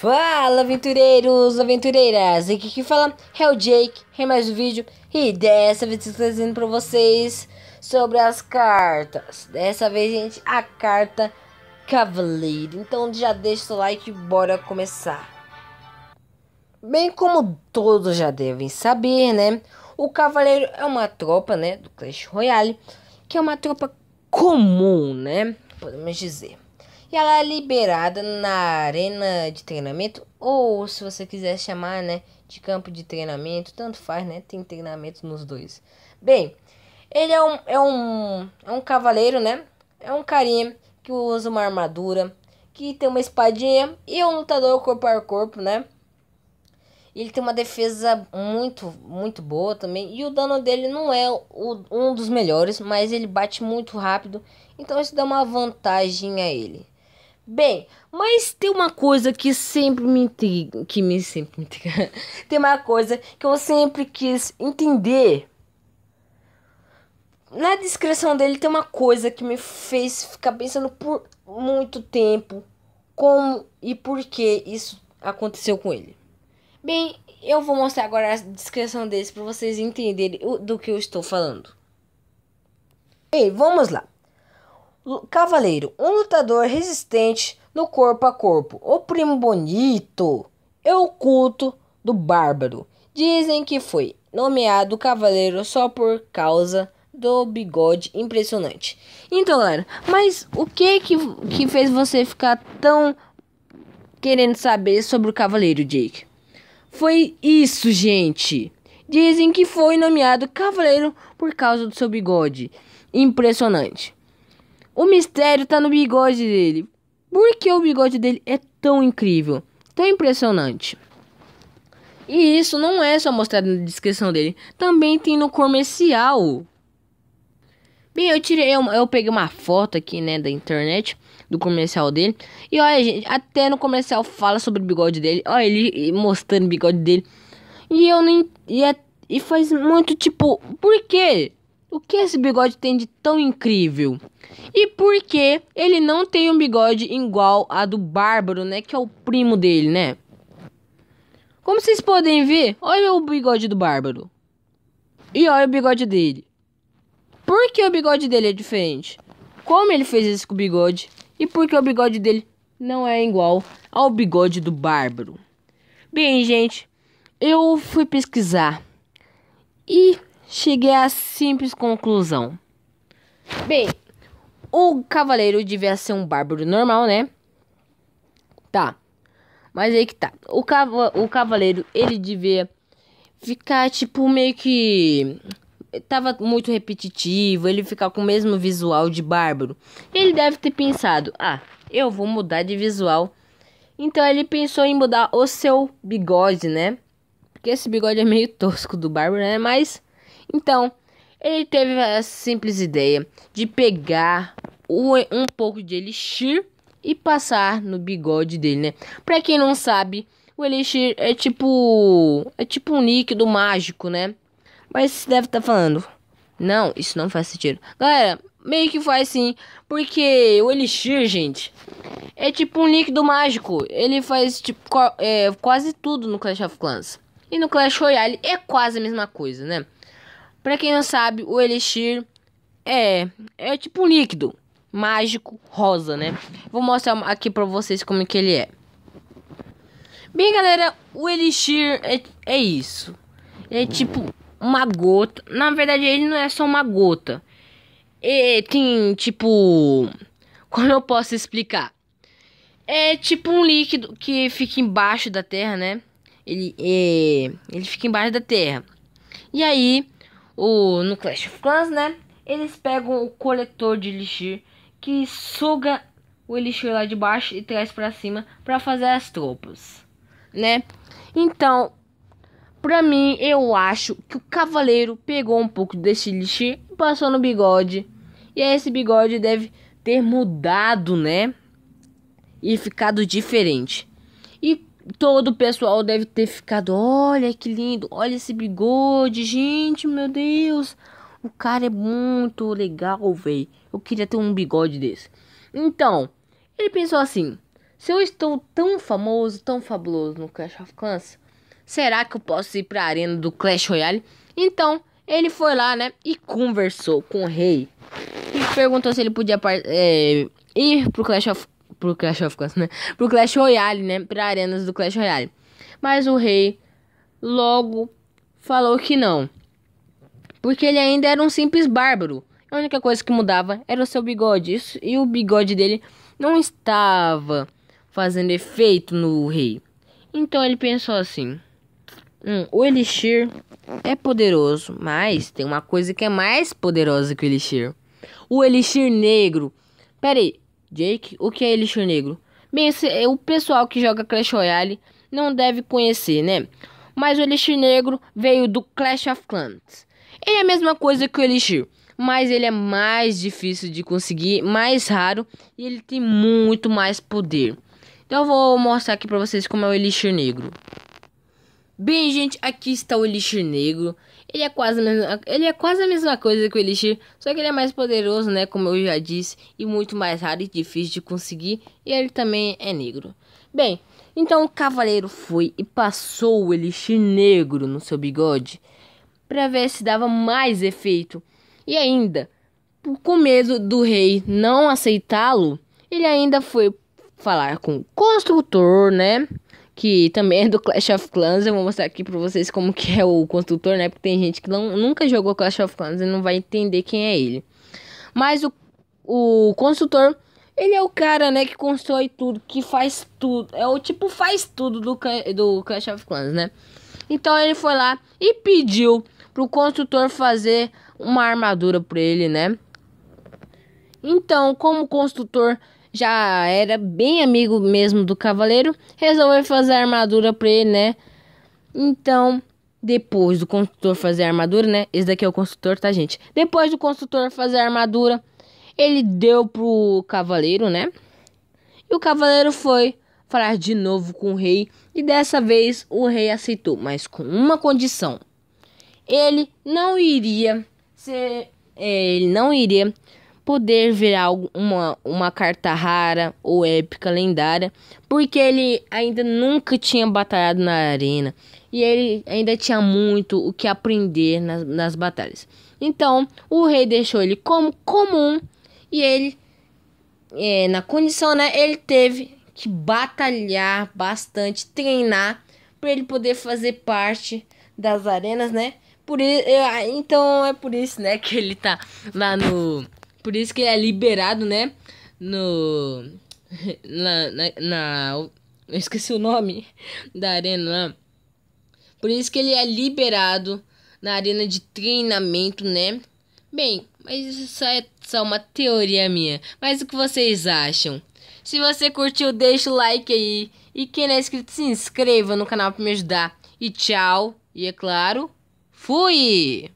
Fala aventureiros, aventureiras, aqui que fala é o Jake, é mais um vídeo e dessa vez estou trazendo para vocês sobre as cartas. Dessa vez, gente, a carta Cavaleiro. Então já deixa o like e bora começar. Bem como todos já devem saber, né, o Cavaleiro é uma tropa, né, do Clash Royale, que é uma tropa comum, né, podemos dizer e ela é liberada na arena de treinamento, ou se você quiser chamar, né, de campo de treinamento, tanto faz, né? Tem treinamento nos dois. Bem, ele é um, é um, é um cavaleiro, né? É um carinha que usa uma armadura, que tem uma espadinha e é um lutador corpo a corpo, né? Ele tem uma defesa muito, muito boa também. E o dano dele não é o, um dos melhores, mas ele bate muito rápido. Então isso dá uma vantagem a ele. Bem, mas tem uma coisa que sempre me intriga, que me sempre me intriga. tem uma coisa que eu sempre quis entender. Na descrição dele tem uma coisa que me fez ficar pensando por muito tempo como e por que isso aconteceu com ele. Bem, eu vou mostrar agora a descrição desse para vocês entenderem do que eu estou falando. Ei, vamos lá. Cavaleiro, um lutador resistente no corpo a corpo. O primo bonito é o culto do bárbaro. Dizem que foi nomeado cavaleiro só por causa do bigode impressionante. Então, galera, mas o que que, que fez você ficar tão querendo saber sobre o cavaleiro, Jake? Foi isso, gente. Dizem que foi nomeado cavaleiro por causa do seu bigode impressionante. O mistério tá no bigode dele. Por que o bigode dele é tão incrível? Tão impressionante. E isso não é só mostrado na descrição dele, também tem no comercial. Bem, eu tirei, eu, eu peguei uma foto aqui, né, da internet, do comercial dele. E olha, gente, até no comercial fala sobre o bigode dele. Olha ele mostrando o bigode dele. E eu nem. E, é, e faz muito tipo, por quê? O que esse bigode tem de tão incrível? E por que ele não tem um bigode igual a do Bárbaro, né? Que é o primo dele, né? Como vocês podem ver, olha o bigode do Bárbaro. E olha o bigode dele. Por que o bigode dele é diferente? Como ele fez isso com o bigode? E por que o bigode dele não é igual ao bigode do Bárbaro? Bem, gente, eu fui pesquisar. E cheguei à simples conclusão. Bem, o cavaleiro devia ser um bárbaro normal, né? Tá. Mas aí que tá. O, cav o cavaleiro, ele devia ficar, tipo, meio que. Tava muito repetitivo, ele ficar com o mesmo visual de bárbaro. Ele deve ter pensado: ah, eu vou mudar de visual. Então ele pensou em mudar o seu bigode, né? Porque esse bigode é meio tosco do bárbaro, né? Mas então, ele teve a simples ideia de pegar um pouco de elixir e passar no bigode dele, né? Pra quem não sabe, o elixir é tipo. É tipo um líquido mágico, né? Mas você deve estar tá falando. Não, isso não faz sentido. Galera, meio que faz sim. Porque o elixir, gente, é tipo um líquido mágico. Ele faz tipo é, quase tudo no Clash of Clans. E no Clash Royale é quase a mesma coisa, né? Para quem não sabe, o Elixir é é tipo um líquido mágico rosa, né? Vou mostrar aqui para vocês como que ele é. Bem, galera, o Elixir é, é isso. é tipo uma gota. Na verdade, ele não é só uma gota. É, tem tipo. Como eu posso explicar? É tipo um líquido que fica embaixo da terra, né? Ele, é, ele fica embaixo da terra. E aí, o, no Clash of Clans, né? Eles pegam o coletor de elixir que suga o elixir lá de baixo e traz para cima para fazer as tropas, né? Então, para mim, eu acho que o cavaleiro pegou um pouco desse elixir e passou no bigode. E aí esse bigode deve ter mudado, né? E ficado diferente. E todo o pessoal deve ter ficado, olha que lindo, olha esse bigode, gente, meu Deus. O cara é muito legal, velho. Eu queria ter um bigode desse. Então, ele pensou assim: se eu estou tão famoso, tão fabuloso no Clash of Clans, será que eu posso ir para a arena do Clash Royale? Então, ele foi lá, né, e conversou com o rei. E perguntou se ele podia é, ir pro Clash of pro Clash of Clans, né? Pro Clash Royale, né? Pra arenas do Clash Royale. Mas o rei logo falou que não. Porque ele ainda era um simples bárbaro. A única coisa que mudava era o seu bigode. Isso, e o bigode dele não estava fazendo efeito no rei. Então ele pensou assim: hum, o Elixir é poderoso, mas tem uma coisa que é mais poderosa que o Elixir: o Elixir Negro. Pera aí, Jake, o que é lixo negro? Bem, esse, é o pessoal que joga Clash Royale não deve conhecer, né? Mas o Elixir Negro veio do Clash of Clans. Ele é a mesma coisa que o Elixir, mas ele é mais difícil de conseguir, mais raro e ele tem muito mais poder. Então eu vou mostrar aqui para vocês como é o Elixir Negro. Bem, gente, aqui está o Elixir Negro. Ele é, quase a mesma, ele é quase a mesma coisa que o Elixir, só que ele é mais poderoso, né, como eu já disse, e muito mais raro e difícil de conseguir, e ele também é negro. Bem, então o cavaleiro foi e passou o Elixir Negro no seu bigode, para ver se dava mais efeito. E ainda, com medo do rei não aceitá-lo, ele ainda foi falar com o construtor, né? que também é do Clash of Clans. Eu vou mostrar aqui pra vocês como que é o construtor, né? Porque tem gente que não, nunca jogou Clash of Clans e não vai entender quem é ele. Mas o, o construtor, ele é o cara, né, que constrói tudo, que faz tudo. É o tipo faz tudo do, do Clash of Clans, né? Então ele foi lá e pediu pro construtor fazer uma armadura pra ele, né? Então, como construtor, já era bem amigo mesmo do cavaleiro, resolveu fazer a armadura pra ele, né? Então, depois do construtor fazer a armadura, né? Esse daqui é o construtor, tá, gente? Depois do construtor fazer a armadura, ele deu pro cavaleiro, né? E o cavaleiro foi falar de novo com o rei, e dessa vez o rei aceitou, mas com uma condição. Ele não iria ser, é, ele não iria poder virar uma, uma carta rara ou épica lendária, porque ele ainda nunca tinha batalhado na arena e ele ainda tinha muito o que aprender nas, nas batalhas. Então, o rei deixou ele como comum e ele, é, na condição, né, ele teve que batalhar bastante, treinar para ele poder fazer parte das arenas, né? Por isso, eu, então é por isso, né, que ele tá lá no por isso que ele é liberado, né? No. Na. na, na eu esqueci o nome da arena lá. Por isso que ele é liberado na arena de treinamento, né? Bem, mas isso só é só uma teoria minha. Mas o que vocês acham? Se você curtiu, deixa o like aí. E quem não é inscrito, se inscreva no canal para me ajudar. E tchau. E é claro, fui!